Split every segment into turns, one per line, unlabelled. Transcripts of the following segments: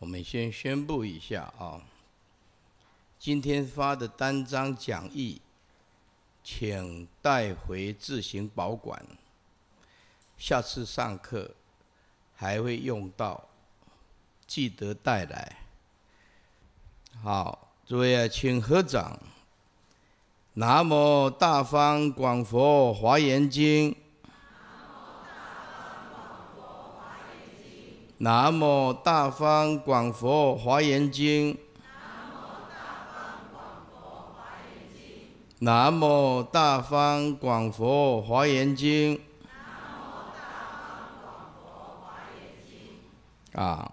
我们先宣布一下啊，今天发的单张讲义，请带回自行保管，下次上课还会用到，记得带来。好，诸位啊，请合掌。南无大方广佛华严经。南无大方广佛华严经。南无大方广佛华严经。啊，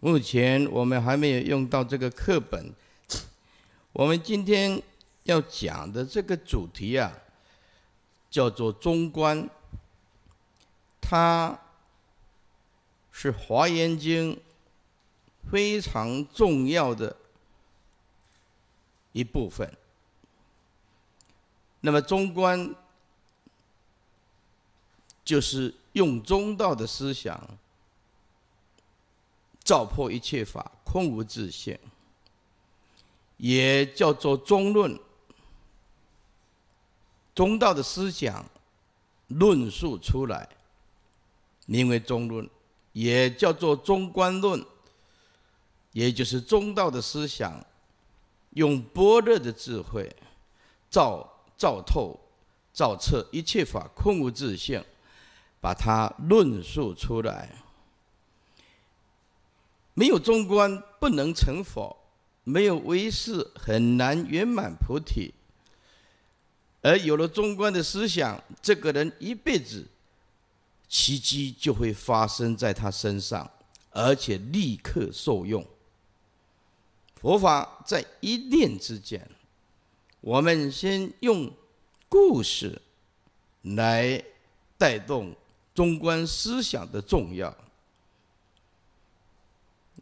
目前我们还没有用到这个课本。我们今天要讲的这个主题啊，叫做中观。它。是华严经非常重要的一部分。那么中观就是用中道的思想，照破一切法，空无自性，也叫做中论。中道的思想论述出来，名为中论。也叫做中观论，也就是中道的思想，用般若的智慧，照照透、照彻一切法空无自性，把它论述出来。没有中观，不能成佛；没有唯识，很难圆满菩提。而有了中观的思想，这个人一辈子。奇迹就会发生在他身上，而且立刻受用。佛法在一念之间。我们先用故事来带动中观思想的重要。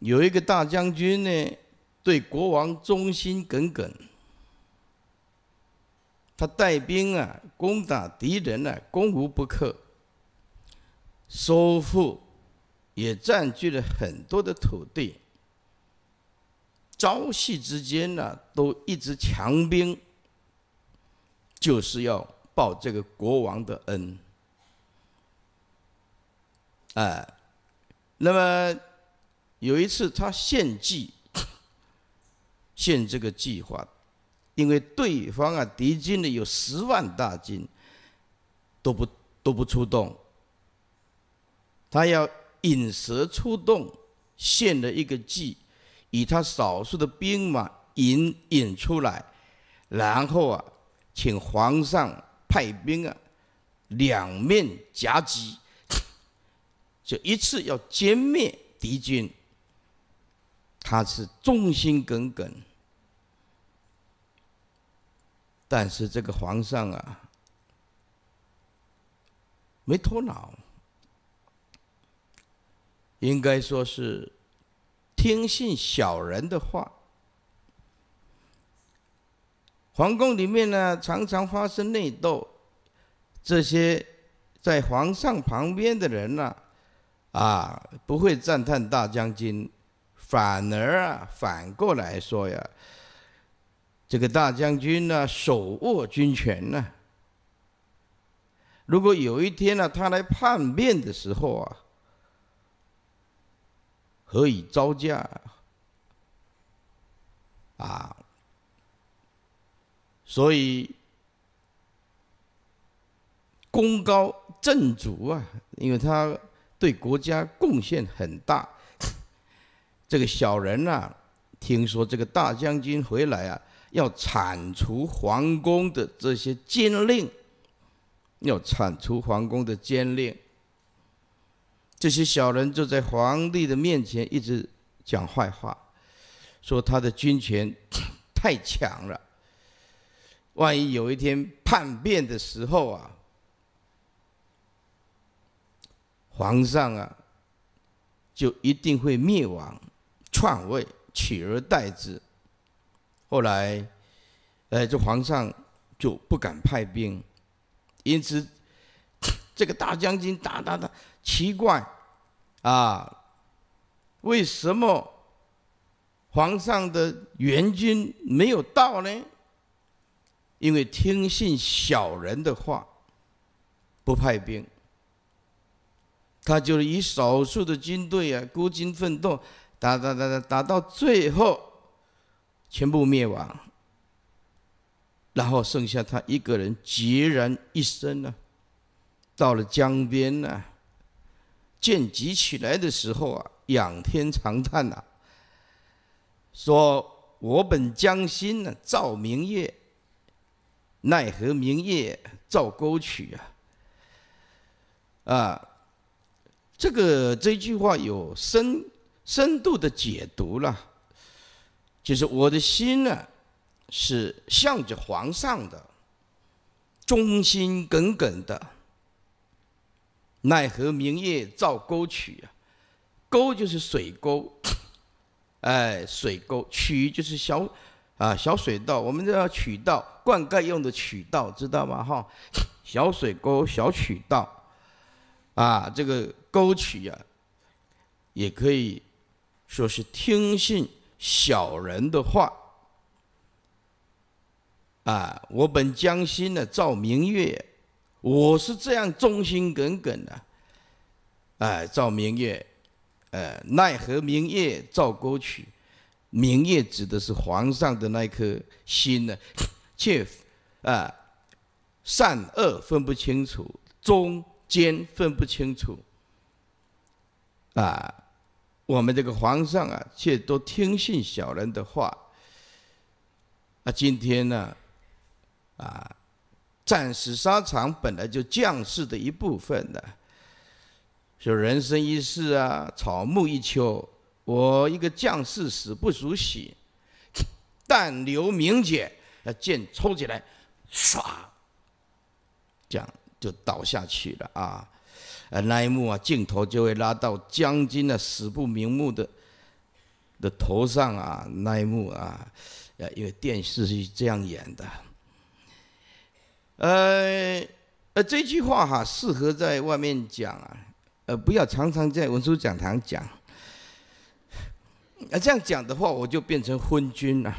有一个大将军呢，对国王忠心耿耿，他带兵啊，攻打敌人呢，攻无不克。收复，也占据了很多的土地。朝夕之间呢，都一直强兵，就是要报这个国王的恩。哎，那么有一次他献计，献这个计划，因为对方啊敌军呢有十万大军，都不都不出动。他要引蛇出洞，献了一个计，以他少数的兵马引引出来，然后啊，请皇上派兵啊，两面夹击，就一次要歼灭敌军。他是忠心耿耿，但是这个皇上啊，没头脑。应该说是听信小人的话。皇宫里面呢，常常发生内斗，这些在皇上旁边的人呢，啊，不会赞叹大将军，反而啊，反过来说呀，这个大将军呢，手握军权呢，如果有一天呢，他来叛变的时候啊。何以招架啊，所以功高震主啊，因为他对国家贡献很大。这个小人呐，听说这个大将军回来啊，要铲除皇宫的这些奸令，要铲除皇宫的奸令，这些小人就在皇帝的面前一直讲坏话，说他的军权太强了，万一有一天叛变的时候啊，皇上啊就一定会灭亡、篡位、取而代之。后来，哎，这皇上就不敢派兵，因此这个大将军打打打。奇怪，啊，为什么皇上的援军没有到呢？因为听信小人的话，不派兵，他就是以少数的军队啊孤军奋斗，打打打打打到最后，全部灭亡，然后剩下他一个人孑然一身啊，到了江边呢。见举起来的时候啊，仰天长叹呐，说：“我本将心呢，照明月，奈何明月照沟渠啊！”啊，这个这句话有深深度的解读了，就是我的心呢，是向着皇上的，忠心耿耿的。奈何明月照沟渠啊？沟就是水沟，哎，水沟渠就是小啊小水道，我们叫渠道，灌溉用的渠道，知道吗？哈，小水沟、小渠道，啊，这个沟渠呀，也可以说是听信小人的话啊！我本将心呢，照明月。我是这样忠心耿耿的，哎，照明月，呃，奈何明月照沟渠？明月指的是皇上的那颗心呢，却，啊，善恶分不清楚，忠奸分不清楚，啊，我们这个皇上啊，却都听信小人的话，啊，今天呢，啊。战死沙场本来就将士的一部分的，说人生一世啊，草木一秋，我一个将士死不足惜，但留名节啊，剑抽起来，唰，样就倒下去了啊，呃那一幕啊，镜头就会拉到将军的死不瞑目的的头上啊，那一幕啊，呃因为电视是这样演的。呃呃，这句话哈，适合在外面讲啊，呃，不要常常在文殊讲堂讲。啊，这样讲的话，我就变成昏君了。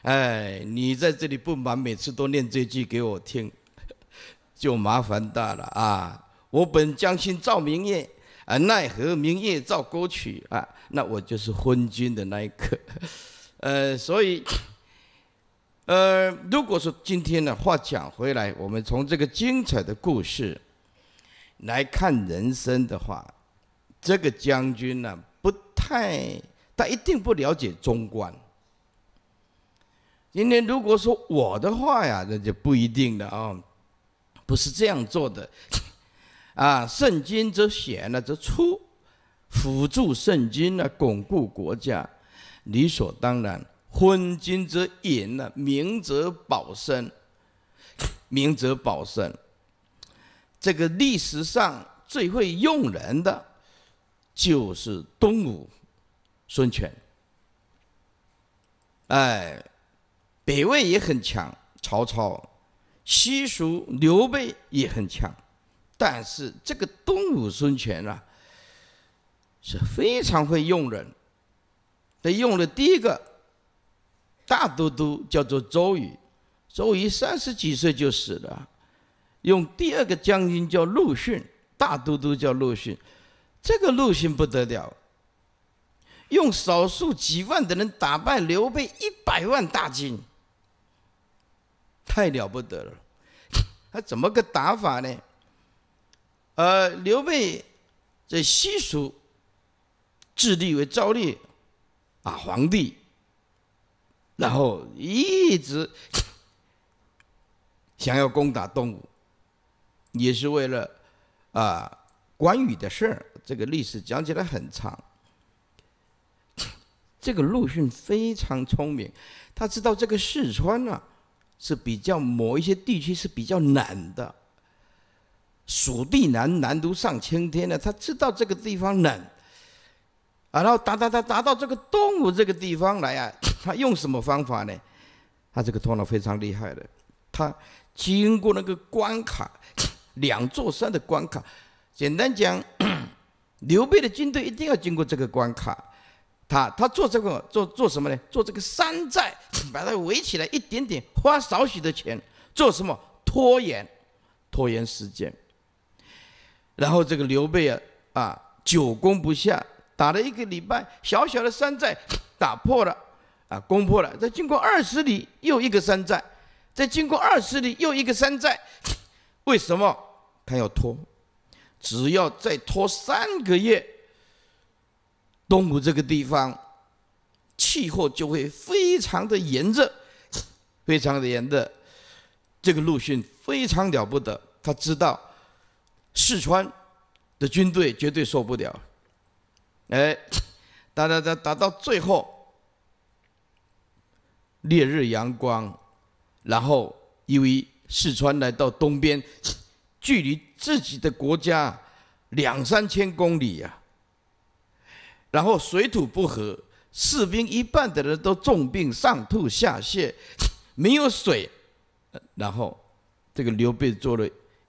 哎，你在这里不把每次都念这句给我听，就麻烦大了啊！我本将心照明月，啊，奈何明月照歌曲啊？那我就是昏君的那一个。呃，所以。呃，如果说今天呢话讲回来，我们从这个精彩的故事来看人生的话，这个将军呢不太，他一定不了解中观。今天如果说我的话呀，那就不一定了啊，不是这样做的。啊，圣经则显了则出，辅助圣经呢，巩固国家，理所当然。昏君则隐呢，明则保身。明则保身，这个历史上最会用人的就是东吴孙权。哎，北魏也很强，曹操、西蜀刘备也很强，但是这个东吴孙权啊，是非常会用人。得用的第一个。大都督叫做周瑜，周瑜三十几岁就死了。用第二个将军叫陆逊，大都督叫陆逊，这个陆逊不得了，用少数几万的人打败刘备一百万大军，太了不得了。他怎么个打法呢？呃，刘备在西蜀自立为昭烈，啊皇帝。然后一直想要攻打东吴，也是为了啊关羽的事儿。这个历史讲起来很长。这个陆逊非常聪明，他知道这个四川啊是比较某一些地区是比较冷的，蜀地难，难读上青天的，他知道这个地方啊，然后打打打打到这个东吴这个地方来啊。他用什么方法呢？他这个头脑非常厉害的。他经过那个关卡，两座山的关卡。简单讲，刘备的军队一定要经过这个关卡。他他做这个做做什么呢？做这个山寨，把它围起来一点点，花少许的钱做什么？拖延，拖延时间。然后这个刘备啊啊，久攻不下，打了一个礼拜，小小的山寨打破了。啊，攻破了！再经过二十里，又一个山寨；再经过二十里，又一个山寨。为什么他要拖？只要再拖三个月，东吴这个地方气候就会非常的炎热，非常的炎热。这个陆逊非常了不得，他知道四川的军队绝对受不了。哎，打打打打到最后。烈日阳光，然后因为四川来到东边，距离自己的国家两三千公里呀。然后水土不和，士兵一半的人都重病，上吐下泻，没有水。然后这个刘备做了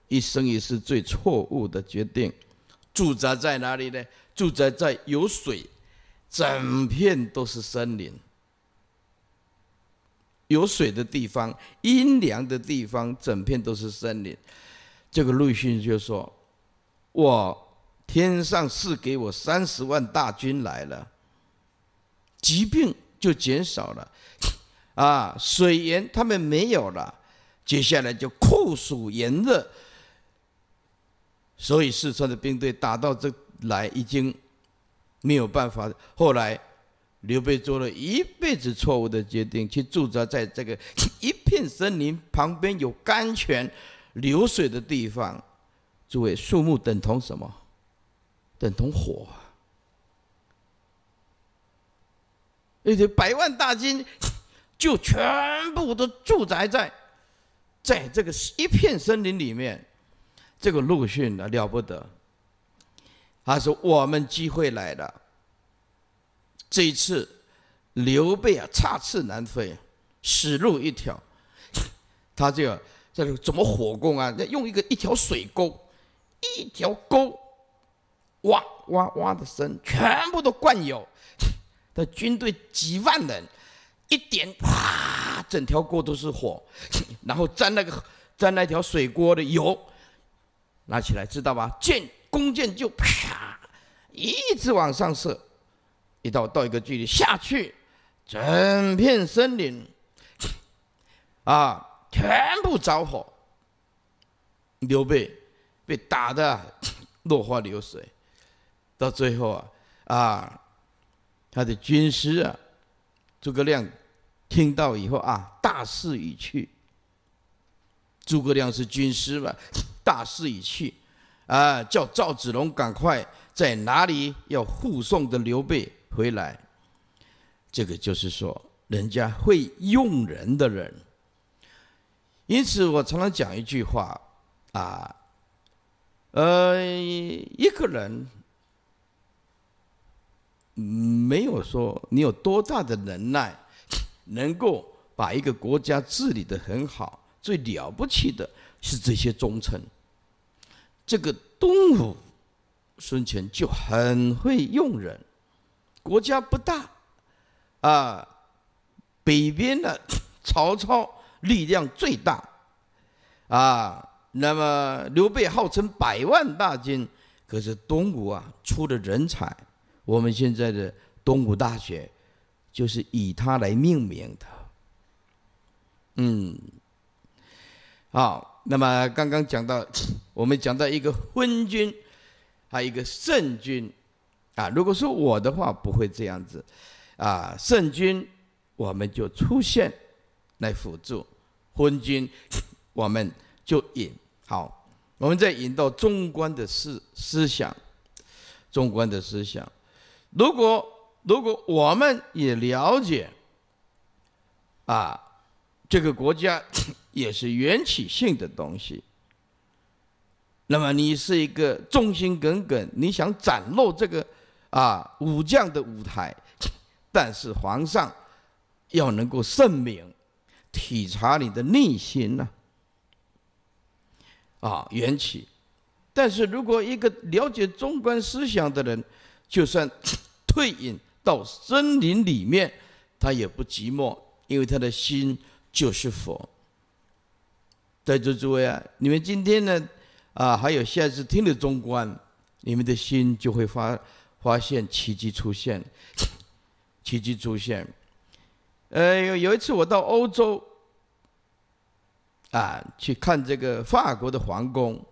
一生一世最错误的决定，驻扎在哪里呢？驻扎在有水，整片都是森林。有水的地方，阴凉的地方，整片都是森林。这个陆逊就说：“我天上赐给我三十万大军来了，疾病就减少了。啊，水源他们没有了，接下来就酷暑炎热，所以四川的兵队打到这来已经没有办法后来。”刘备做了一辈子错误的决定，去驻扎在这个一片森林旁边有甘泉、流水的地方，诸位，树木等同什么？等同火。那些百万大军就全部都驻宅在在这个一片森林里面，这个陆逊啊了不得。他说：“我们机会来了。”这一次，刘备啊，插翅难飞，死路一条。他就这是怎么火攻啊？用一个一条水沟，一条沟，哇哇哇的声，全部都灌油他军队几万人，一点啪，整条沟都是火，然后沾那个沾那条水沟的油，拿起来知道吧？箭弓箭就啪，一直往上射。到到一个距离下去，整片森林啊，全部着火。刘备被打得落花流水，到最后啊啊，他的军师啊，诸葛亮听到以后啊，大势已去。诸葛亮是军师嘛，大势已去啊，叫赵子龙赶快在哪里要护送的刘备。回来，这个就是说，人家会用人的人。因此，我常常讲一句话啊，呃，一个人没有说你有多大的能耐，能够把一个国家治理的很好。最了不起的是这些忠臣。这个东吴孙权就很会用人。国家不大，啊，北边的曹操力量最大，啊，那么刘备号称百万大军，可是东吴啊出的人才，我们现在的东吴大学就是以他来命名的，嗯，好，那么刚刚讲到，我们讲到一个昏君，还有一个圣君。啊，如果说我的话不会这样子，啊，圣君我们就出现来辅助，昏君我们就引好，我们再引到中观的思思想，中观的思想，如果如果我们也了解，啊，这个国家 也是缘起性的东西，那么你是一个忠心耿耿，你想展露这个。啊，武将的舞台，但是皇上要能够圣明，体察你的内心呢。啊，缘起。但是如果一个了解中观思想的人，就算 退隐到森林里面，他也不寂寞，因为他的心就是佛。在座诸位啊，你们今天呢，啊，还有下次听了中观，你们的心就会发。发现奇迹出现，奇迹出现。呃，有有一次我到欧洲啊去看这个法国的皇宫，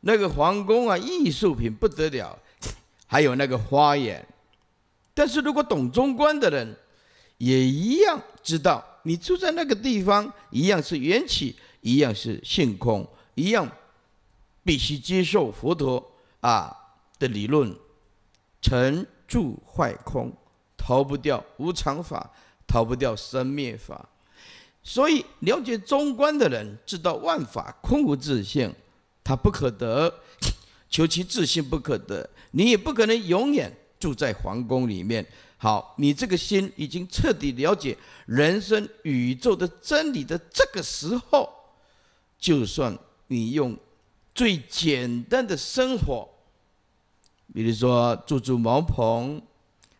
那个皇宫啊艺术品不得了，还有那个花园。但是如果懂中观的人也一样知道，你住在那个地方一样是缘起，一样是性空，一样必须接受佛陀啊。的理论，成住坏空，逃不掉无常法，逃不掉生灭法。所以，了解中观的人知道，万法空无自性，他不可得，求其自性不可得。你也不可能永远住在皇宫里面。好，你这个心已经彻底了解人生宇宙的真理的这个时候，就算你用最简单的生活。比如说住住茅棚，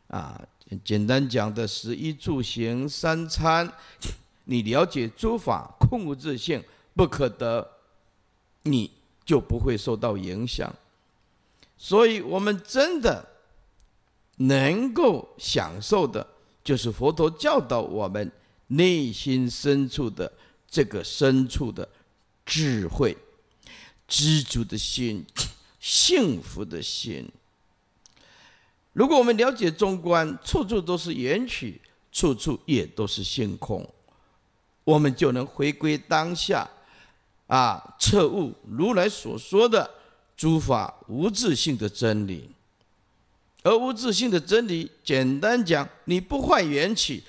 啊，简单讲的食衣住行三餐，你了解诸法空无自性不可得，你就不会受到影响。所以，我们真的能够享受的，就是佛陀教导我们内心深处的这个深处的智慧、知足的心、幸福的心。如果我们了解中观，处处都是缘起，处处也都是性空，我们就能回归当下，啊，彻悟如来所说的诸法无自性的真理。而无自性的真理，简单讲，你不坏缘起，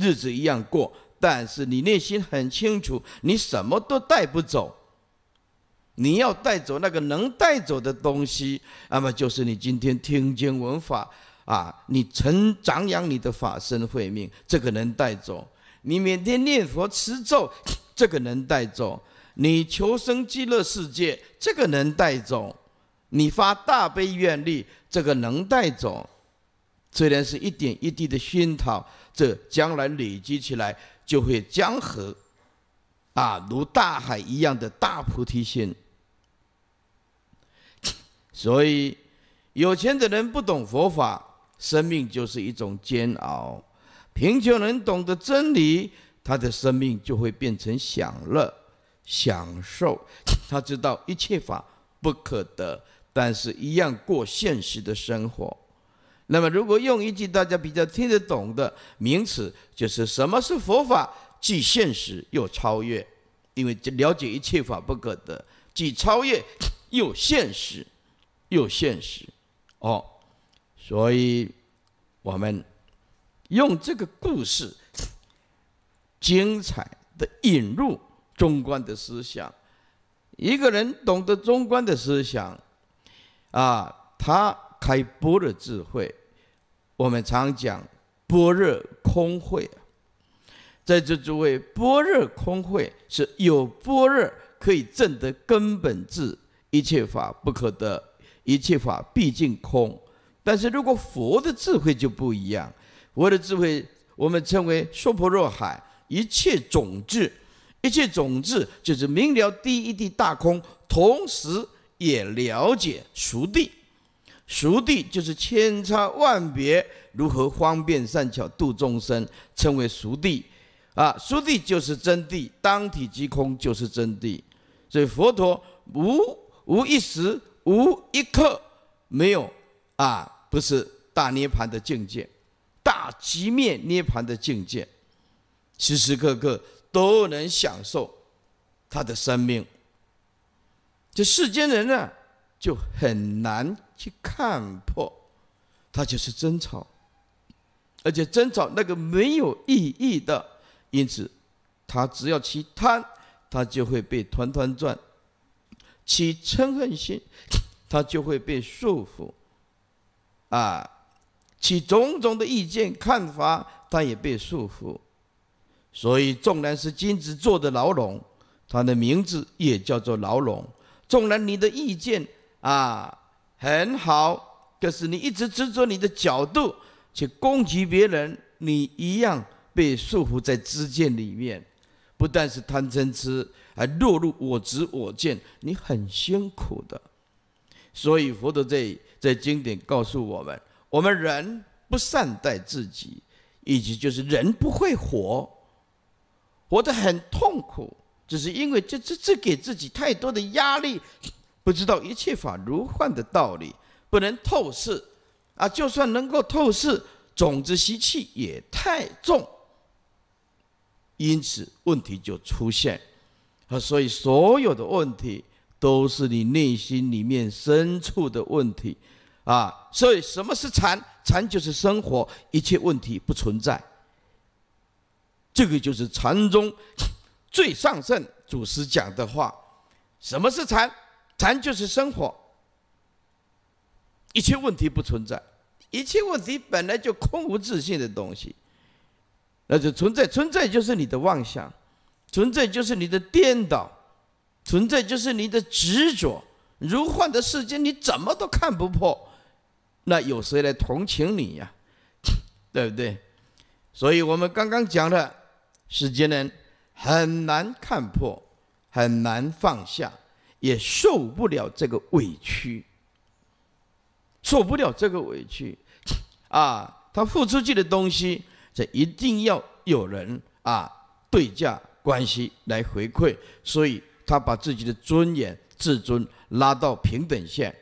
日子一样过，但是你内心很清楚，你什么都带不走。你要带走那个能带走的东西，那么就是你今天听经闻法啊，你曾长养你的法身慧命，这个能带走；你每天念佛持咒，这个能带走；你求生极乐世界，这个能带走；你发大悲愿力，这个能带走。虽然是一点一滴的熏陶，这将来累积起来就会江河。啊，如大海一样的大菩提心。所以，有钱的人不懂佛法，生命就是一种煎熬；贫穷人懂得真理，他的生命就会变成享乐、享受。他知道一切法不可得，但是一样过现实的生活。那么，如果用一句大家比较听得懂的名词，就是什么是佛法？既现实又超越，因为这了解一切法不可得，既超越又现实，又现实，哦，所以我们用这个故事精彩的引入中观的思想。一个人懂得中观的思想，啊，他开般若智慧。我们常讲般若空慧。在这诸位，般若空慧是有般若可以证得根本智，一切法不可得，一切法毕竟空。但是如果佛的智慧就不一样，佛的智慧我们称为娑婆若海，一切种子，一切种子就是明了第一地大空，同时也了解熟地，熟地就是千差万别如何方便善巧度众生，称为熟地。啊，殊地就是真谛，当体即空就是真谛。所以佛陀无无一时、无一刻没有啊，不是大涅槃的境界，大极灭涅槃的境界，时时刻刻都能享受他的生命。这世间人呢，就很难去看破，他就是争吵，而且争吵那个没有意义的。因此，他只要起贪，他就会被团团转；起嗔恨心，他就会被束缚。啊，起种种的意见看法，他也被束缚。所以，纵然是金子做的牢笼，它的名字也叫做牢笼。纵然你的意见啊很好，可是你一直执着你的角度去攻击别人，你一样。被束缚在知见里面，不但是贪嗔痴，还落入我执我见，你很辛苦的。所以佛陀在在经典告诉我们：，我们人不善待自己，以及就是人不会活，活得很痛苦，只是因为这这这给自己太多的压力，不知道一切法如幻的道理，不能透视啊。就算能够透视，种子习气也太重。因此，问题就出现，啊，所以所有的问题都是你内心里面深处的问题，啊，所以什么是禅？禅就是生活，一切问题不存在。这个就是禅宗最上圣祖师讲的话：什么是禅？禅就是生活，一切问题不存在，一切问题本来就空无自信的东西。那就存在，存在就是你的妄想，存在就是你的颠倒，存在就是你的执着。如幻的世界，你怎么都看不破？那有谁来同情你呀？对不对？所以我们刚刚讲的世间人很难看破，很难放下，也受不了这个委屈，受不了这个委屈啊！他付出去的东西。一定要有人啊，对价关系来回馈，所以他把自己的尊严、自尊拉到平等线，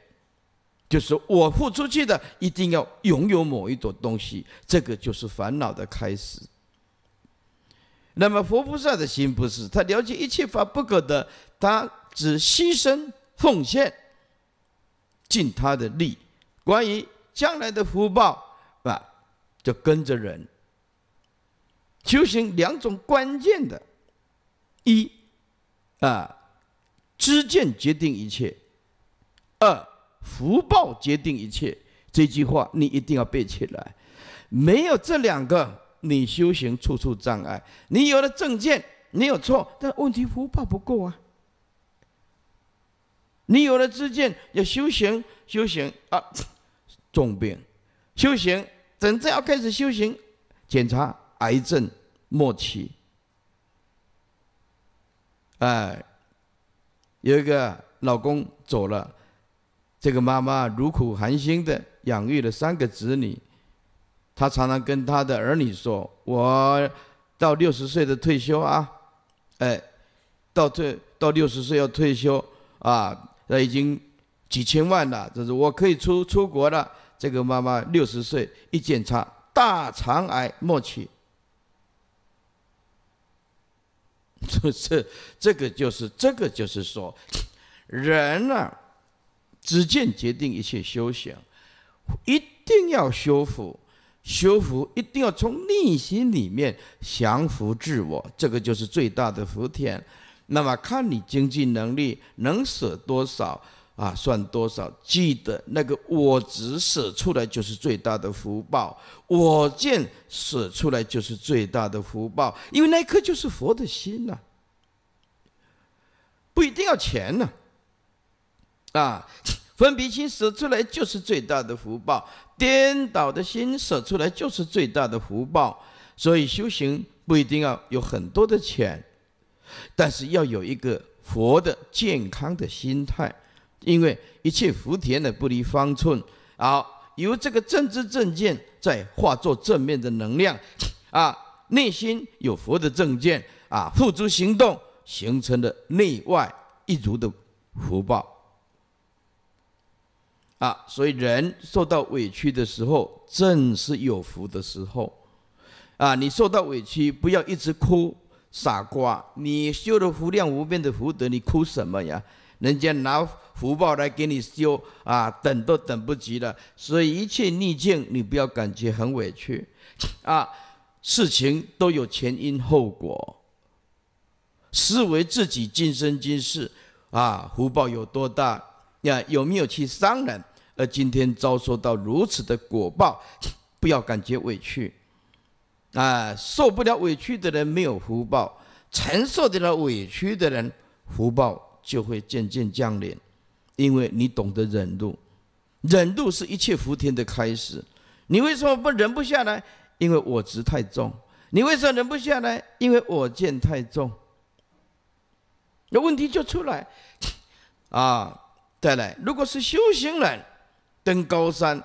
就是我付出去的，一定要拥有某一朵东西，这个就是烦恼的开始。那么佛菩萨的心不是他了解一切法不可得，他只牺牲奉献，尽他的力。关于将来的福报啊，就跟着人。修行两种关键的，一，啊，知见决定一切；二，福报决定一切。这句话你一定要背起来。没有这两个，你修行处处障碍。你有了正见，你有错，但问题福报不够啊。你有了知见，要修行，修行啊，重病，修行真正要开始修行，检查癌症。末期，哎，有一个老公走了，这个妈妈如苦含辛的养育了三个子女，她常常跟她的儿女说：“我到六十岁的退休啊，哎，到退到六十岁要退休啊，那已经几千万了，这是我可以出出国了。”这个妈妈六十岁一检查，大肠癌末期。这这这个就是这个就是说，人呢，只见决定一切修行，一定要修复，修复一定要从内心里面降服自我，这个就是最大的福田。那么看你经济能力能舍多少。啊，算多少？记得那个我执舍出来就是最大的福报，我见舍出来就是最大的福报，因为那一就是佛的心呐，不一定要钱呐，啊，分别心舍出来就是最大的福报，颠倒的心舍出来就是最大的福报，所以修行不一定要有很多的钱，但是要有一个佛的健康的心态。因为一切福田的不离方寸，啊，由这个正知正见在化作正面的能量，啊，内心有佛的正见，啊，付诸行动，形成的内外一如的福报，啊，所以人受到委屈的时候，正是有福的时候，啊，你受到委屈不要一直哭，傻瓜，你修了无量无边的福德，你哭什么呀？人家拿福报来给你修啊，等都等不及了。所以一切逆境，你不要感觉很委屈，啊，事情都有前因后果。思维自己今生今世，啊，福报有多大呀？有没有去伤人？而今天遭受到如此的果报，不要感觉委屈，啊，受不了委屈的人没有福报，承受得了委屈的人福报。就会渐渐降临，因为你懂得忍辱，忍辱是一切福田的开始。你为什么不忍不下来？因为我执太重。你为什么忍不下来？因为我见太重。那问题就出来啊！再来，如果是修行人登高山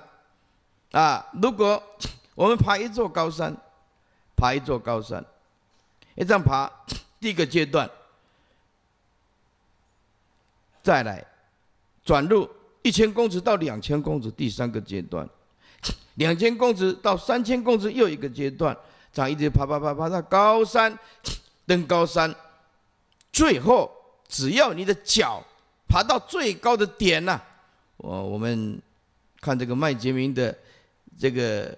啊，如果我们爬一座高山，爬一座高山，一上爬，第一个阶段。再来转入一千公尺到两千公尺第三个阶段，两千公尺到三千公尺又一个阶段，长一直爬爬爬爬到高山，登高山，最后只要你的脚爬到最高的点呐，我我们看这个麦杰明的这个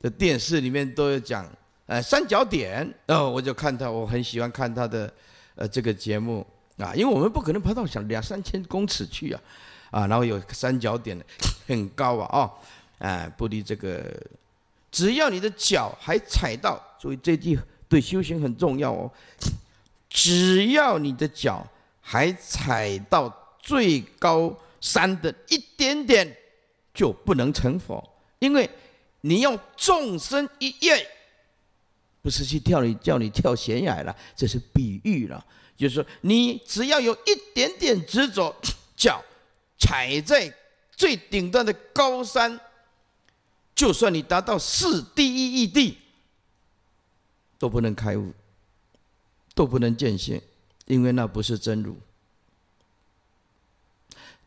的电视里面都有讲，呃，三角点，呃，我就看他，我很喜欢看他的呃这个节目。啊，因为我们不可能爬到想两三千公尺去啊，啊，然后有三角点的很高啊，哦，哎，不离这个，只要你的脚还踩到，注意这句对修行很重要哦，只要你的脚还踩到最高山的一点点，就不能成佛，因为你要纵身一跃，不是去跳你叫你跳悬崖了，这是比喻了。就是说，你只要有一点点执着，脚踩在最顶端的高山，就算你达到四第一义地，都不能开悟，都不能见性，因为那不是真如。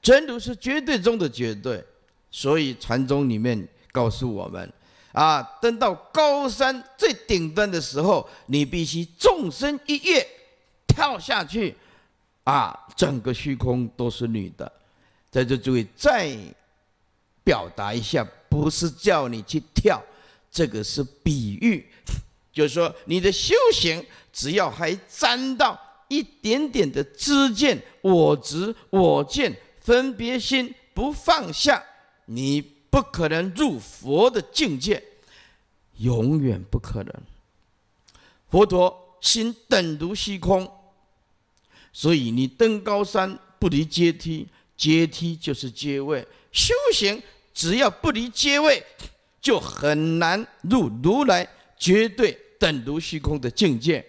真如是绝对中的绝对，所以禅宗里面告诉我们：啊，登到高山最顶端的时候，你必须纵身一跃。跳下去，啊！整个虚空都是女的，在这诸位再表达一下，不是叫你去跳，这个是比喻，就是说你的修行，只要还沾到一点点的知见、我执、我见、分别心不放下，你不可能入佛的境界，永远不可能。佛陀心等如虚空。所以你登高山不离阶梯，阶梯就是阶位。修行只要不离阶位，就很难入如来绝对等如虚空的境界。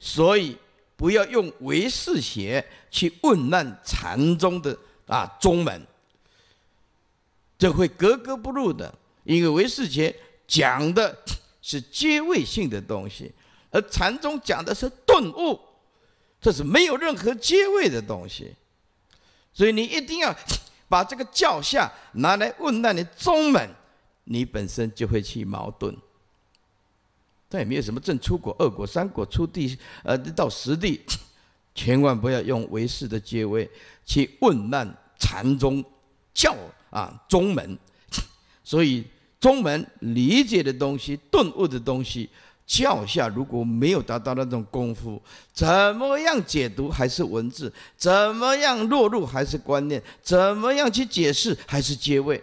所以不要用唯识学去问难禅宗的啊宗门，这会格格不入的。因为唯识学讲的是阶位性的东西，而禅宗讲的是顿悟。这是没有任何接位的东西，所以你一定要把这个教下拿来问那你宗门，你本身就会起矛盾。但也没有什么正出国、二国、三国出地，呃，到实地，千万不要用为师的接位去问难禅宗教啊宗门，所以宗门理解的东西、顿悟的东西。教下如果没有达到那种功夫，怎么样解读还是文字？怎么样落入还是观念？怎么样去解释还是结位？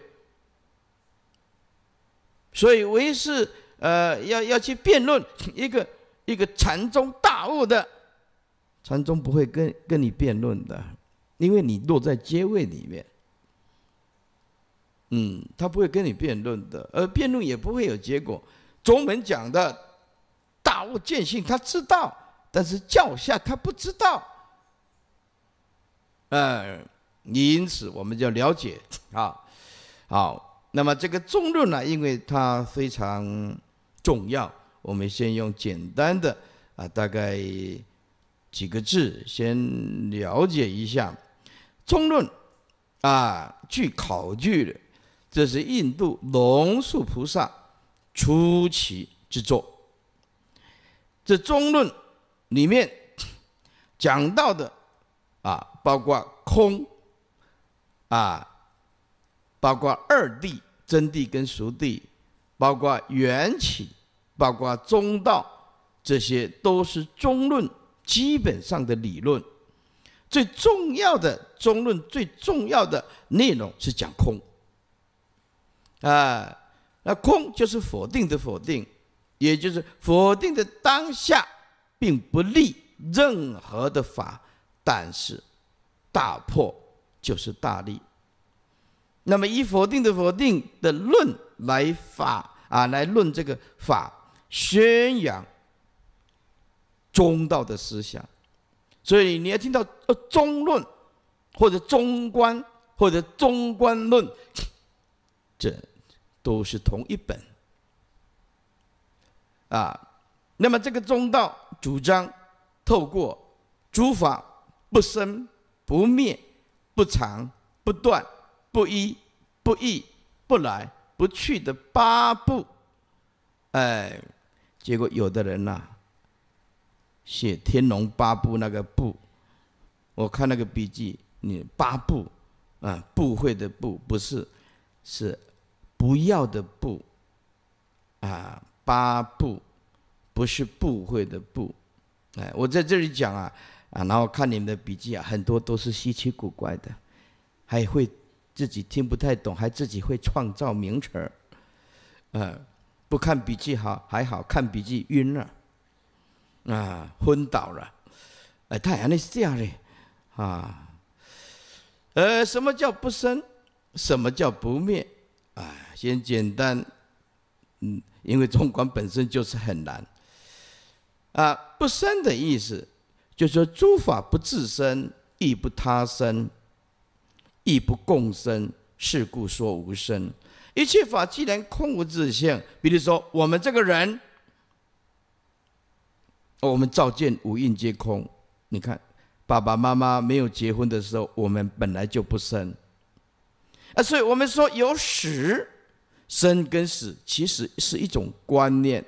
所以唯是呃，要要去辩论一个一个禅宗大悟的禅宗不会跟跟你辩论的，因为你落在阶位里面，嗯，他不会跟你辩论的，而辩论也不会有结果。中文讲的。大悟见性，他知道，但是教下他不知道。嗯，因此我们就了解啊，好，那么这个中论呢，因为它非常重要，我们先用简单的啊，大概几个字先了解一下中论啊。据考据，这是印度龙树菩萨初期之作。这中论里面讲到的啊，包括空，啊，包括二谛真谛跟熟谛，包括缘起，包括中道，这些都是中论基本上的理论。最重要的中论最重要的内容是讲空。啊，那空就是否定的否定。也就是否定的当下并不立任何的法，但是大破就是大利。那么以否定的否定的论来法啊来论这个法，宣扬中道的思想。所以你要听到呃中论或者中观或者中观论，这都是同一本。啊，那么这个中道主张透过诸法不生不灭不长不断不依不异不来不去的八步。哎，结果有的人呢，写《天龙八部》那个“不”，我看那个笔记，你八部啊，不会的“不”不是，是不要的“不”，啊。八不，不是不会的不，哎，我在这里讲啊啊，然后看你们的笔记啊，很多都是稀奇古怪的，还会自己听不太懂，还自己会创造名词儿，呃，不看笔记好还好看笔记晕了，啊，昏倒了，哎，太阳那是这样的啊，呃，什么叫不生？什么叫不灭？啊，先简单，嗯。因为中观本身就是很难啊，不生的意思，就说诸法不自生，亦不他生，亦不共生，是故说无生。一切法既然空无自性，比如说我们这个人，我们照见五蕴皆空，你看爸爸妈妈没有结婚的时候，我们本来就不生啊，所以我们说有始。生跟死其实是一种观念，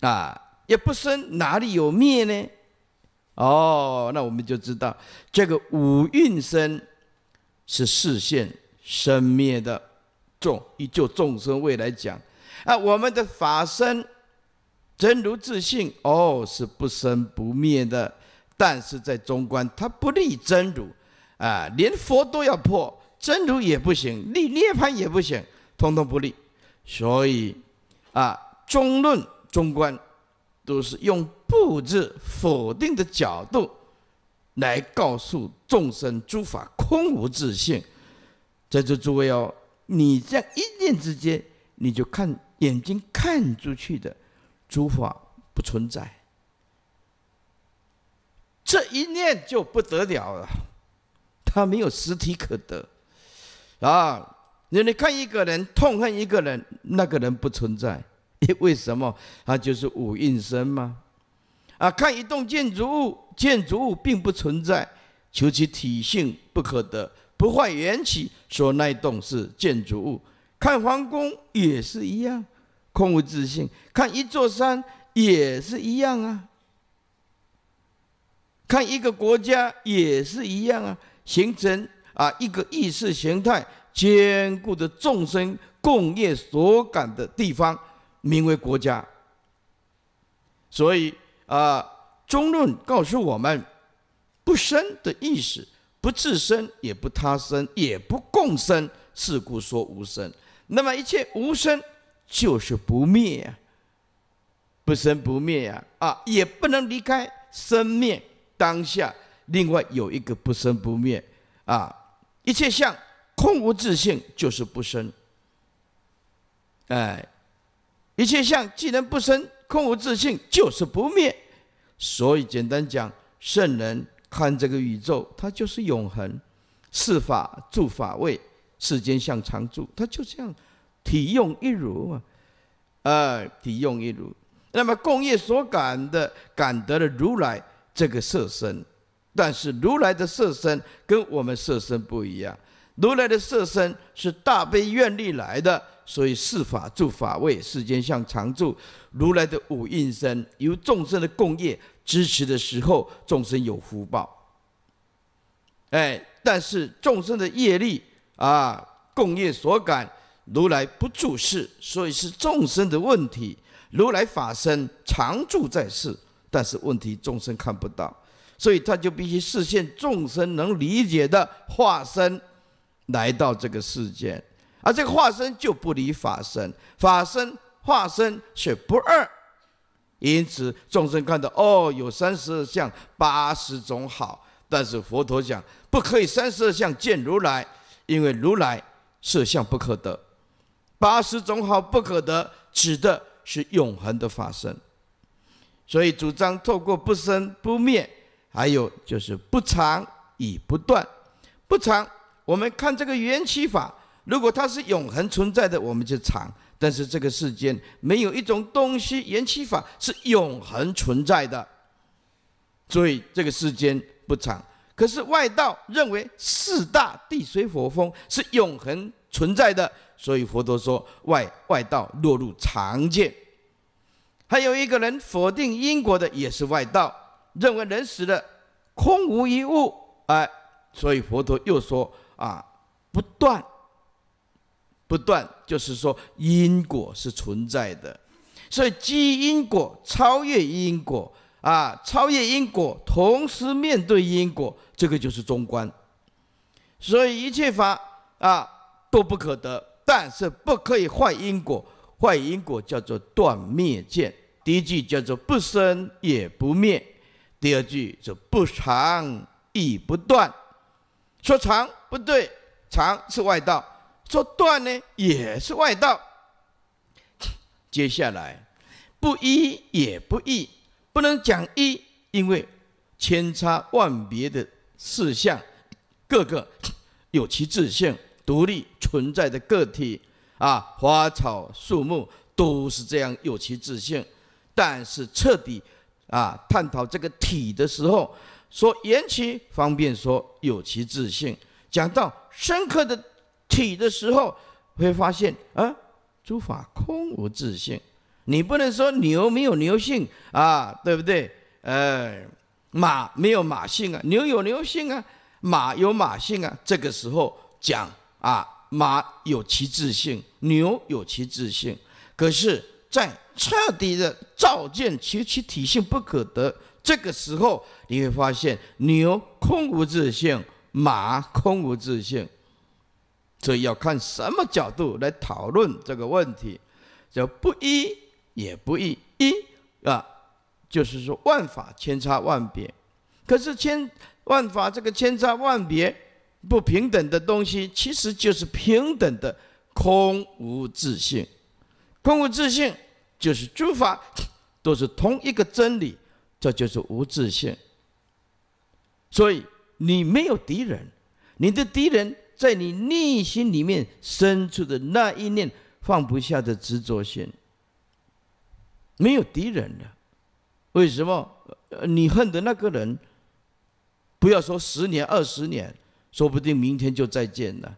啊，也不生，哪里有灭呢？哦，那我们就知道这个五蕴生是视线生灭的，众依就众生未来讲，啊，我们的法身真如自性，哦，是不生不灭的，但是在中观，它不立真如，啊，连佛都要破。真如也不行，立涅槃也不行，通通不立。所以，啊，中论、中观，都是用不自否定的角度，来告诉众生：诸法空无自性。在这诸位哦，你在一念之间，你就看眼睛看出去的，诸法不存在。这一念就不得了了，它没有实体可得。啊，你你看一个人痛恨一个人，那个人不存在，因为什么？他就是五蕴身吗？啊，看一栋建筑物，建筑物并不存在，求其体性不可得，不坏缘起，说那一栋是建筑物。看皇宫也是一样，空无自性；看一座山也是一样啊；看一个国家也是一样啊，形成。啊，一个意识形态坚固的众生共业所感的地方，名为国家。所以啊，《中论》告诉我们，不生的意思，不自生，也不他生，也不共生，是故说无生。那么一切无生，就是不灭，不生不灭呀！啊，也不能离开生灭当下。另外有一个不生不灭啊。一切相空无自性，就是不生。哎，一切相既然不生，空无自性就是不灭。所以简单讲，圣人看这个宇宙，它就是永恒。是法住法位，世间相常住，它就这样体用一如啊，呃，体用一如，那么共业所感的，感得了如来这个色身。但是如来的色身跟我们色身不一样，如来的色身是大悲愿力来的，所以是法住法位，世间相常住。如来的五蕴身由众生的共业支持的时候，众生有福报。哎，但是众生的业力啊，共业所感，如来不住世，所以是众生的问题。如来法身常住在世，但是问题众生看不到。所以他就必须视现众生能理解的化身，来到这个世间，而这个化身就不离法身，法身化身却不二。因此众生看到哦，有三十二相、八十种好，但是佛陀讲不可以三十二相见如来，因为如来色相不可得；八十种好不可得，指的是永恒的法身。所以主张透过不生不灭。还有就是不长与不断，不长。我们看这个缘起法，如果它是永恒存在的，我们就长；但是这个世间没有一种东西缘起法是永恒存在的，所以这个世间不长。可是外道认为四大地水火风是永恒存在的，所以佛陀说外外道落入常见。还有一个人否定因果的，也是外道。认为人死了，空无一物，哎，所以佛陀又说啊，不断，不断，就是说因果是存在的，所以积因果，超越因果，啊，超越因果，同时面对因果，这个就是中观。所以一切法啊都不可得，但是不可以坏因果，坏因果叫做断灭见。第一句叫做不生也不灭。第二句是不长亦不断”，说长不对，长是外道；说断呢，也是外道。接下来，“不一也不异”，不能讲一，因为千差万别的事项，各个有其自性，独立存在的个体啊，花草树木都是这样有其自性，但是彻底。啊，探讨这个体的时候，说言其方便说有其自性；讲到深刻的体的时候，会发现啊，诸法空无自性。你不能说牛没有牛性啊，对不对？呃，马没有马性啊，牛有牛性啊，马有马性啊。这个时候讲啊，马有其自性，牛有其自性，可是。在彻底的照见其其体性不可得，这个时候你会发现牛空无自性，马空无自性，所以要看什么角度来讨论这个问题，叫不一也不一，一啊，就是说万法千差万别，可是千万法这个千差万别不平等的东西，其实就是平等的空无自性。空无自性就是诸法，都是同一个真理，这就是无自性。所以你没有敌人，你的敌人在你内心里面深处的那一念放不下的执着心，没有敌人了。为什么？你恨的那个人，不要说十年二十年，说不定明天就再见了。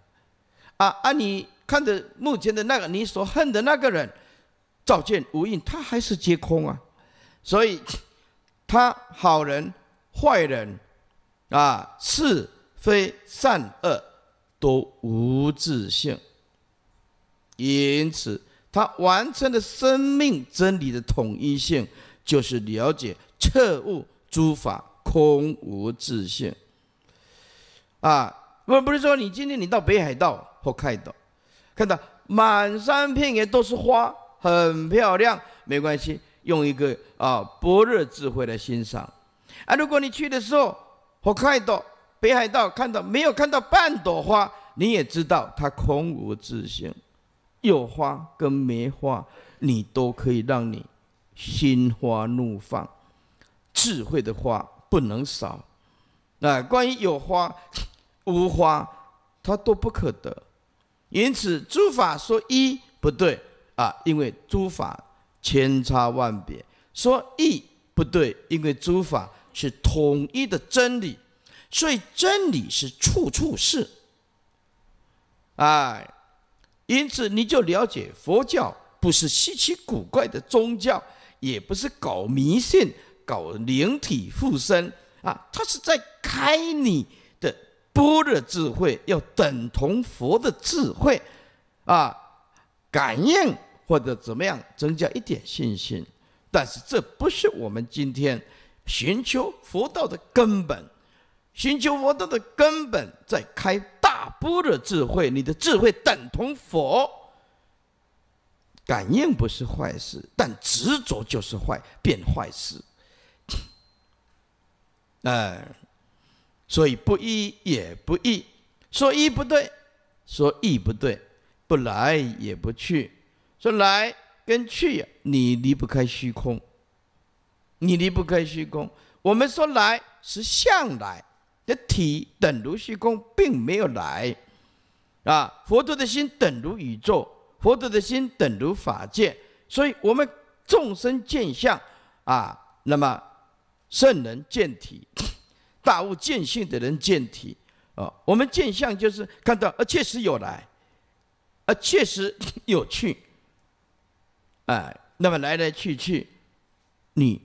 啊啊你！看着目前的那，个你所恨的那个人，照见无印，他还是皆空啊。所以，他好人坏人啊，是非善恶都无自性。因此，他完成的生命真理的统一性，就是了解彻悟诸法空无自性。啊，不不是说你今天你到北海道或开岛。看到满山遍野都是花，很漂亮，没关系，用一个啊博热智慧来欣赏。啊，如果你去的时候，我看到北海道看到没有看到半朵花，你也知道它空无自性。有花跟没花，你都可以让你心花怒放。智慧的花不能少。那关于有花无花，它都不可得。因此，诸法说一不对啊，因为诸法千差万别；说一不对，因为诸法是统一的真理。所以，真理是处处是。哎，因此你就了解，佛教不是稀奇古怪的宗教，也不是搞迷信、搞灵体附身啊，它是在开你。波的智慧要等同佛的智慧，啊，感应或者怎么样增加一点信心，但是这不是我们今天寻求佛道的根本。寻求佛道的根本在开大波的智慧，你的智慧等同佛。感应不是坏事，但执着就是坏，变坏事。哎。所以不一也不异，说一不对，说异不对，不来也不去，说来跟去，你离不开虚空，你离不开虚空。我们说来是向来的体等如虚空，并没有来啊。佛陀的心等如宇宙，佛陀的心等如法界，所以我们众生见相啊，那么圣人见体。大悟见性的人见体，啊，我们见相就是看到，啊，确实有来，啊，确实有去，哎，那么来来去去，你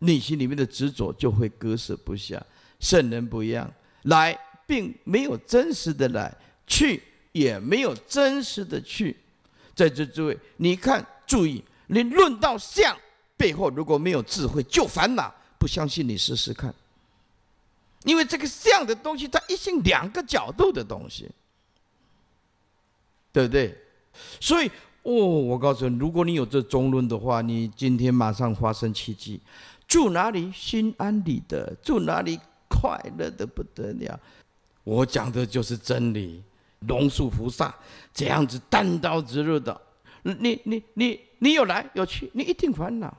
内心里面的执着就会割舍不下。圣人不一样，来并没有真实的来，去也没有真实的去。在这诸位，你看，注意，你论到相背后如果没有智慧，就烦恼。不相信你试试看。因为这个像的东西，它一心两个角度的东西，对不对？所以，哦，我告诉你，如果你有这中论的话，你今天马上发生奇迹。住哪里，心安理得；住哪里，快乐的不得了。我讲的就是真理，龙树菩萨这样子单刀直入的。你、你、你、你有来有去，你一定烦恼。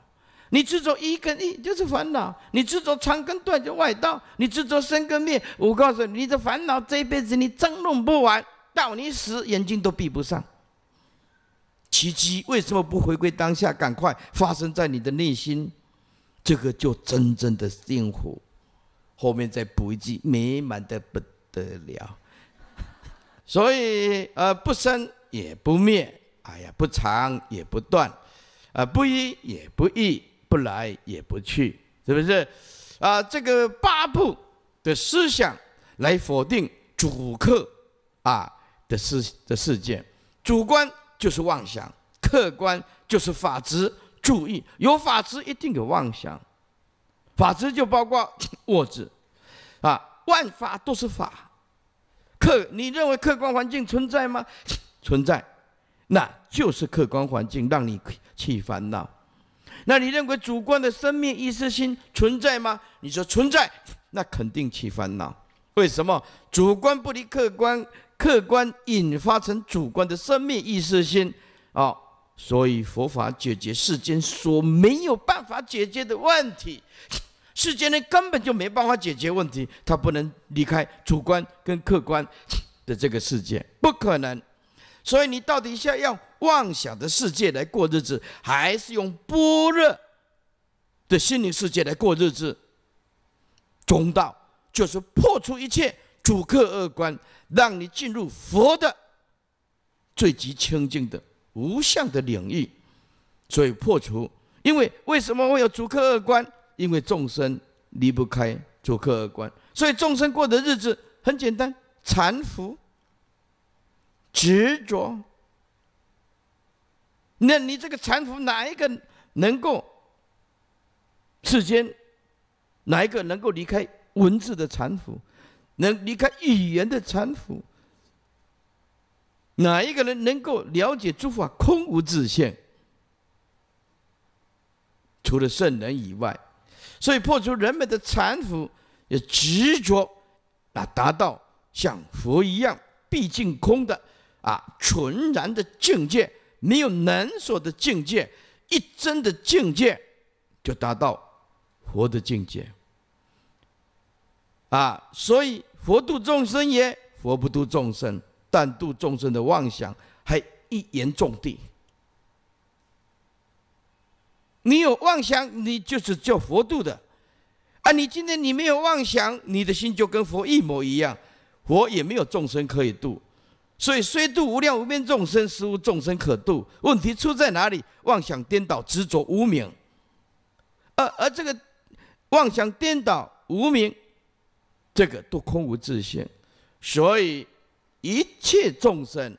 你执着一跟一就是烦恼，你执着长跟短就外道，你执着生跟灭，我告诉你，你的烦恼这一辈子你争论不完，到你死眼睛都闭不上。奇迹为什么不回归当下？赶快发生在你的内心，这个就真正的幸福。后面再补一句，美满的不得了。所以，呃，不生也不灭，哎呀，不长也不断，啊，不一也不异。不来也不去，是不是？啊，这个八部的思想来否定主客啊的事的事件，主观就是妄想，客观就是法执。注意，有法执一定有妄想，法执就包括物 质，啊。万法都是法，客，你认为客观环境存在吗？存在，那就是客观环境让你去烦恼。那你认为主观的生命意识心存在吗？你说存在，那肯定起烦恼。为什么主观不离客观，客观引发成主观的生命意识心啊？所以佛法解决世间所没有办法解决的问题，世间人根本就没办法解决问题，他不能离开主观跟客观的这个世界，不可能。所以你到底下要妄想的世界来过日子，还是用般若的心灵世界来过日子？中道就是破除一切主客二观，让你进入佛的最极清净的无相的领域。所以破除，因为为什么会有主客二观？因为众生离不开主客二观，所以众生过的日子很简单，禅服。执着，那你这个缠服哪一个能够世间，哪一个能够离开文字的缠服，能离开语言的缠服？哪一个人能够了解诸法空无自性？除了圣人以外，所以破除人们的缠服，也执着，啊，达到像佛一样毕竟空的。啊，纯然的境界，没有能所的境界，一真的境界就达到佛的境界。啊，所以佛度众生也，佛不度众生，但度众生的妄想，还一言中地。你有妄想，你就是叫佛度的。啊，你今天你没有妄想，你的心就跟佛一模一样，佛也没有众生可以度。所以，虽度无量无边众生，实无众生可度。问题出在哪里？妄想颠倒，执着无明。而而这个妄想颠倒、无明，这个都空无自信。所以，一切众生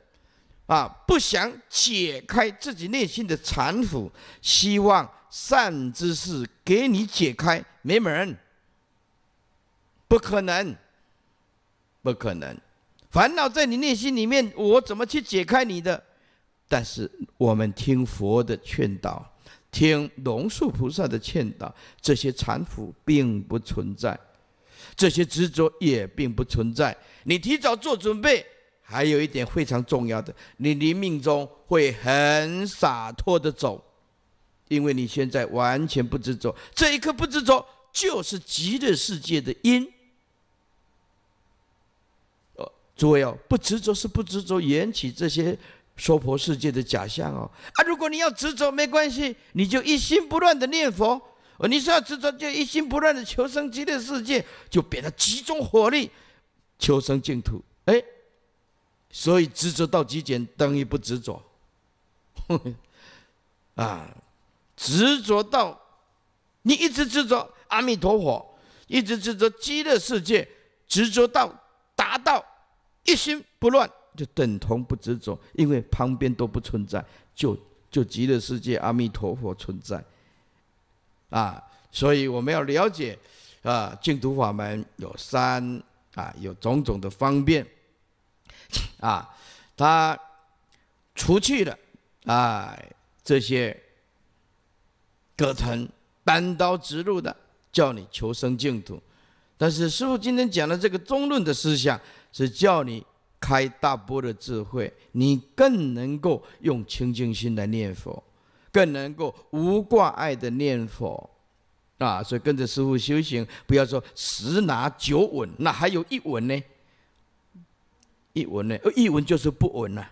啊，不想解开自己内心的缠缚，希望善知识给你解开，没门，不可能，不可能。烦恼在你内心里面，我怎么去解开你的？但是我们听佛的劝导，听龙树菩萨的劝导，这些缠缚并不存在，这些执着也并不存在。你提早做准备，还有一点非常重要的，你临命中会很洒脱的走，因为你现在完全不执着，这一刻不执着就是极乐世界的因。诸位哦，不执着是不执着，缘起这些娑婆世界的假象哦啊！如果你要执着，没关系，你就一心不乱的念佛。哦，你是要执着，就一心不乱的求生极乐世界，就变得集中火力，求生净土。哎，所以执着到极简等于不执着。啊，执着到你一直执着阿弥陀佛，一直执着极乐世界，执着到达到。一心不乱，就等同不执着，因为旁边都不存在，就就极乐世界阿弥陀佛存在，啊，所以我们要了解，啊，净土法门有三，啊，有种种的方便，啊，他除去了啊这些葛藤，单刀直入的叫你求生净土，但是师傅今天讲的这个中论的思想。是叫你开大波的智慧，你更能够用清净心来念佛，更能够无挂碍的念佛啊！所以跟着师傅修行，不要说十拿九稳，那还有一稳呢，一稳呢？呃，一稳就是不稳了。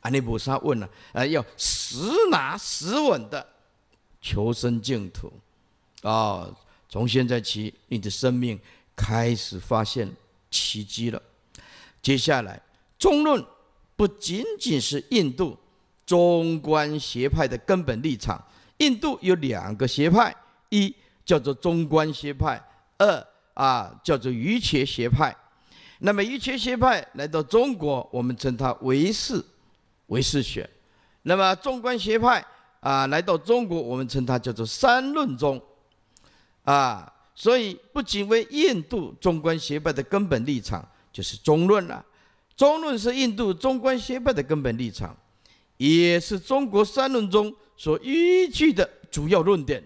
阿弥菩萨问了，啊，要十拿十稳的求生净土啊！从现在起，你的生命开始发现奇迹了。接下来，中论不仅仅是印度中观学派的根本立场。印度有两个学派，一叫做中观学派，二啊叫做瑜伽学派。那么瑜伽学派来到中国，我们称它唯识，唯识学。那么中观学派啊来到中国，我们称它叫做三论宗。啊，所以不仅为印度中观学派的根本立场。就是中论了，中论是印度中观学派的根本立场，也是中国三论中所依据的主要论点。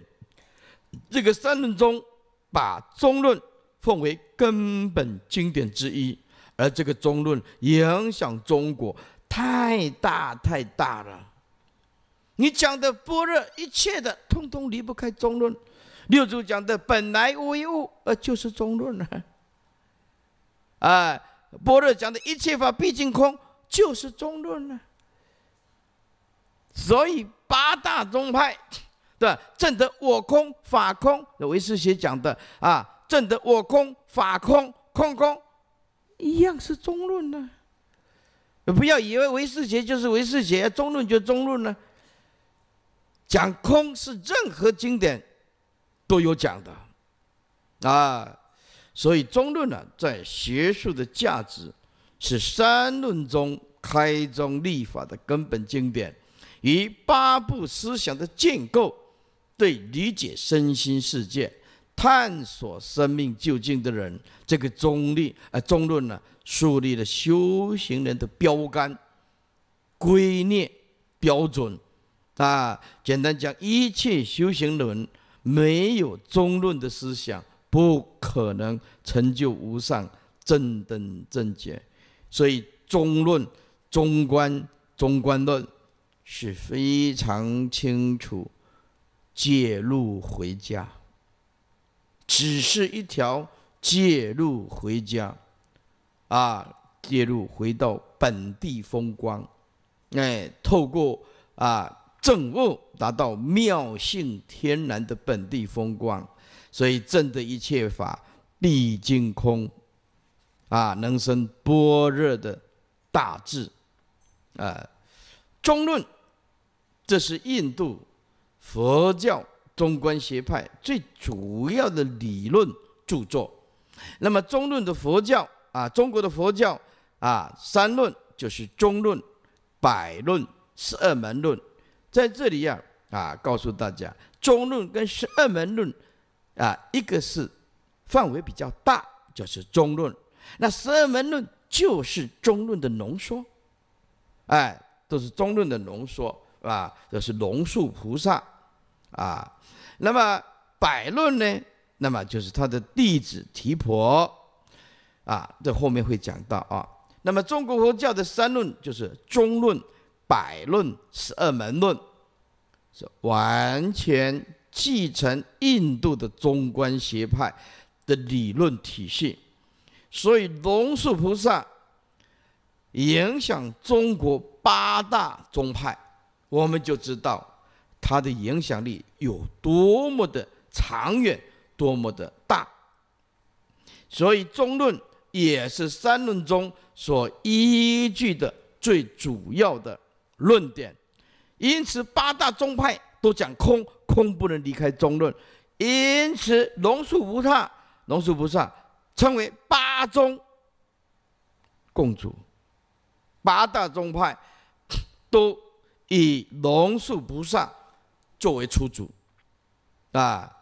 这个三论中把中论奉为根本经典之一，而这个中论影响中国太大太大了。你讲的般若一切的，通通离不开中论。六祖讲的本来无一物，呃，就是中论了。啊，般若讲的一切法毕竟空，就是中论呢。所以八大宗派的 正的我空法空，维世杰讲的啊，正的我空法空空空，一样是中论呢。不要以为维世杰就是维世杰，中论就中论呢。讲空是任何经典都有讲的，啊。所以中论呢，在学术的价值是三论中开宗立法的根本经典，与八部思想的建构，对理解身心世界、探索生命究竟的人，这个中立啊中论呢，树立了修行人的标杆、规念、标准啊。简单讲，一切修行人没有中论的思想。不可能成就无上正等正觉，所以中论、中观、中观论是非常清楚，借路回家，只是一条借路回家，啊，借路回到本地风光，哎，透过啊正悟，达到妙性天然的本地风光。所以，正的一切法毕竟空，啊，能生般若的大智，啊，中论，这是印度佛教中观学派最主要的理论著作。那么，中论的佛教啊，中国的佛教啊，三论就是中论、百论、十二门论。在这里呀，啊，告诉大家，中论跟十二门论。啊，一个是范围比较大，就是中论，那十二门论就是中论的浓缩，哎，都是中论的浓缩，啊，吧？都是龙树菩萨啊。那么百论呢？那么就是他的弟子提婆啊，这后面会讲到啊。那么中国佛教的三论就是中论、百论、十二门论，是完全。继承印度的中观学派的理论体系，所以龙树菩萨影响中国八大宗派，我们就知道他的影响力有多么的长远，多么的大。所以中论也是三论中所依据的最主要的论点，因此八大宗派都讲空。共不能离开中论，因此龙树菩萨，龙树菩萨称为八宗共主，八大宗派都以龙树菩萨作为初祖，啊。